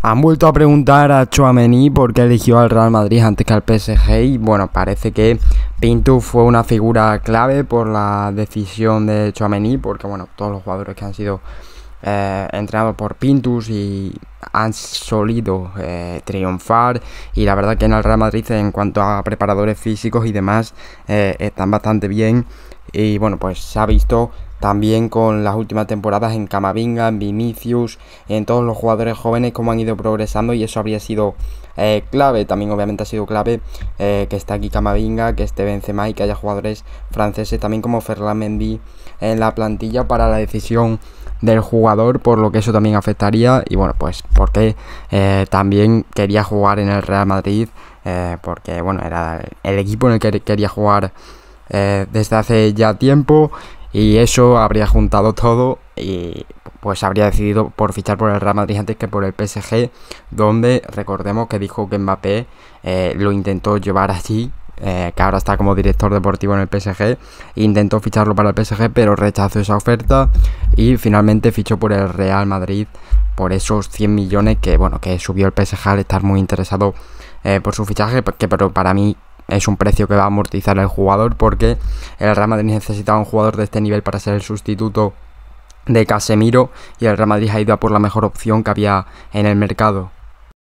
Han vuelto a preguntar a Chouameni por qué eligió al Real Madrid antes que al PSG y bueno, parece que Pintu fue una figura clave por la decisión de Chouameni porque bueno, todos los jugadores que han sido eh, entrenados por Pintus y han solido eh, triunfar y la verdad que en el Real Madrid en cuanto a preparadores físicos y demás eh, están bastante bien y bueno, pues se ha visto también con las últimas temporadas en Camavinga, en Vinicius, en todos los jugadores jóvenes, cómo han ido progresando y eso habría sido eh, clave. También obviamente ha sido clave eh, que esté aquí Camavinga, que esté Benzema y que haya jugadores franceses también como Ferland Mendy en la plantilla para la decisión del jugador, por lo que eso también afectaría. Y bueno, pues porque eh, también quería jugar en el Real Madrid, porque bueno, era el equipo en el que quería jugar desde hace ya tiempo. Y eso habría juntado todo y pues habría decidido por fichar por el Real Madrid antes que por el PSG, donde recordemos que dijo que Mbappé eh, lo intentó llevar allí, eh, que ahora está como director deportivo en el PSG, intentó ficharlo para el PSG, pero rechazó esa oferta y finalmente fichó por el Real Madrid por esos 100 millones que bueno que subió el PSG al estar muy interesado eh, por su fichaje, que pero para mí es un precio que va a amortizar el jugador porque el Real Madrid necesitaba un jugador de este nivel para ser el sustituto de Casemiro y el Real Madrid ha ido a por la mejor opción que había en el mercado.